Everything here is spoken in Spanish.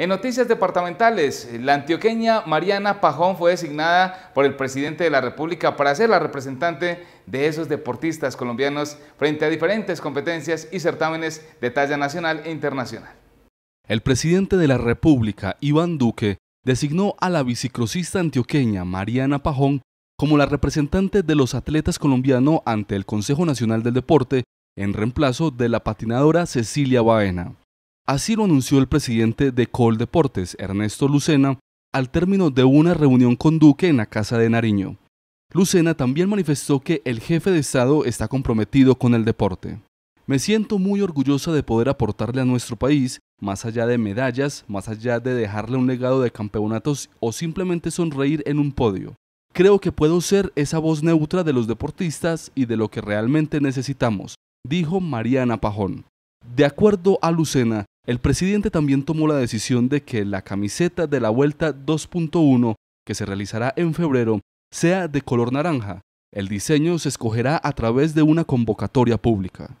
En noticias departamentales, la antioqueña Mariana Pajón fue designada por el presidente de la República para ser la representante de esos deportistas colombianos frente a diferentes competencias y certámenes de talla nacional e internacional. El presidente de la República, Iván Duque, designó a la biciclosista antioqueña Mariana Pajón como la representante de los atletas colombianos ante el Consejo Nacional del Deporte en reemplazo de la patinadora Cecilia Baena. Así lo anunció el presidente de Col Deportes, Ernesto Lucena, al término de una reunión con Duque en la Casa de Nariño. Lucena también manifestó que el jefe de Estado está comprometido con el deporte. Me siento muy orgullosa de poder aportarle a nuestro país, más allá de medallas, más allá de dejarle un legado de campeonatos o simplemente sonreír en un podio. Creo que puedo ser esa voz neutra de los deportistas y de lo que realmente necesitamos, dijo Mariana Pajón. De acuerdo a Lucena, el presidente también tomó la decisión de que la camiseta de la Vuelta 2.1, que se realizará en febrero, sea de color naranja. El diseño se escogerá a través de una convocatoria pública.